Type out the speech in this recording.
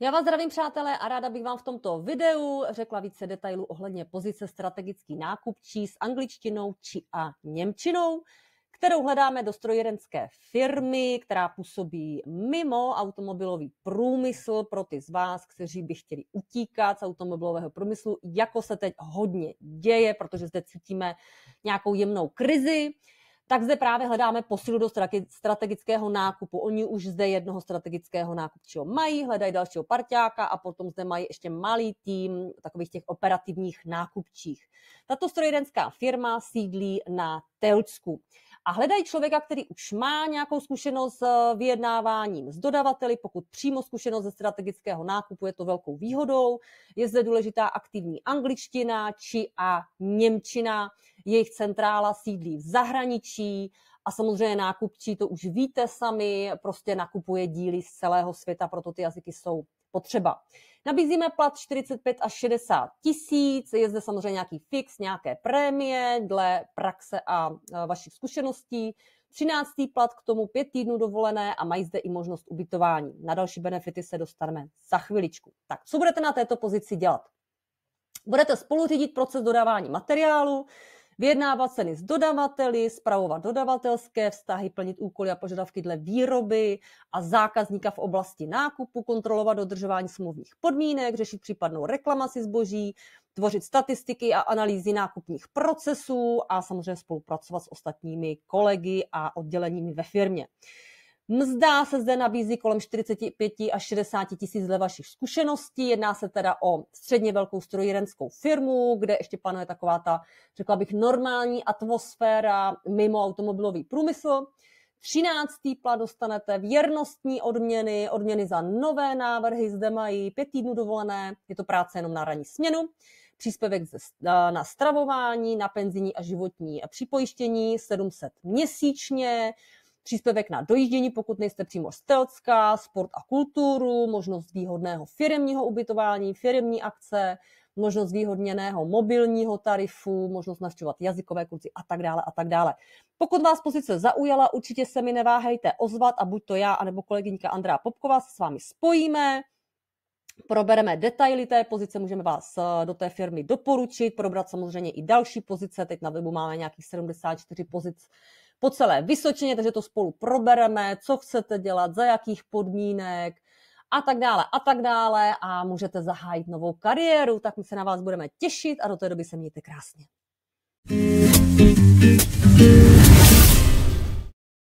Já vás zdravím, přátelé, a ráda bych vám v tomto videu řekla více detailů ohledně pozice strategický nákupčí s angličtinou či a němčinou, kterou hledáme do strojírenské firmy, která působí mimo automobilový průmysl pro ty z vás, kteří by chtěli utíkat z automobilového průmyslu, jako se teď hodně děje, protože zde cítíme nějakou jemnou krizi tak zde právě hledáme posilu do strategického nákupu. Oni už zde jednoho strategického nákupčího mají, hledají dalšího parťáka a potom zde mají ještě malý tým takových těch operativních nákupčích. Tato strojírenská firma sídlí na Telčsku a hledají člověka, který už má nějakou zkušenost s eh, vyjednáváním s dodavateli, pokud přímo zkušenost ze strategického nákupu je to velkou výhodou. Je zde důležitá aktivní angličtina či a němčina, jejich centrála sídlí v zahraničí a samozřejmě nákupčí, to už víte sami, prostě nakupuje díly z celého světa, proto ty jazyky jsou potřeba. Nabízíme plat 45 až 60 tisíc, je zde samozřejmě nějaký fix, nějaké prémie dle praxe a e, vašich zkušeností. 13. plat k tomu 5 týdnů dovolené a mají zde i možnost ubytování. Na další benefity se dostaneme za chviličku. Tak co budete na této pozici dělat? Budete spoluřídit proces dodávání materiálu, Vyjednávat ceny s dodavateli, spravovat dodavatelské vztahy, plnit úkoly a požadavky dle výroby a zákazníka v oblasti nákupu, kontrolovat dodržování smluvních podmínek, řešit případnou reklamaci zboží, tvořit statistiky a analýzy nákupních procesů a samozřejmě spolupracovat s ostatními kolegy a odděleními ve firmě. Mzda se zde nabízí kolem 45 až 60 tisíc dle vašich zkušeností. Jedná se teda o středně velkou strojírenskou firmu, kde ještě panuje taková ta, řekla bych, normální atmosféra mimo automobilový průmysl. 13. plat dostanete věrnostní odměny, odměny za nové návrhy, zde mají pět týdnů dovolené, je to práce jenom na ranní směnu, příspěvek na stravování, na penzijní a životní připojištění 700 měsíčně, příspěvek na dojíždění, pokud nejste přímo z Telcka, sport a kulturu, možnost výhodného firmního ubytování, firmní akce, možnost výhodněného mobilního tarifu, možnost navštěvovat jazykové kurzy a tak dále a tak dále. Pokud vás pozice zaujala, určitě se mi neváhejte ozvat a buď to já, anebo kolegyňka Andrá Popková se s vámi spojíme, probereme detaily té pozice, můžeme vás eh, do té firmy doporučit, probrat samozřejmě i další pozice, teď na webu máme nějakých 74 pozic, po celé Vysočině, takže to spolu probereme, co chcete dělat, za jakých podmínek a tak dále a tak dále a můžete zahájit novou kariéru, tak my se na vás budeme těšit a do té doby se mějte krásně.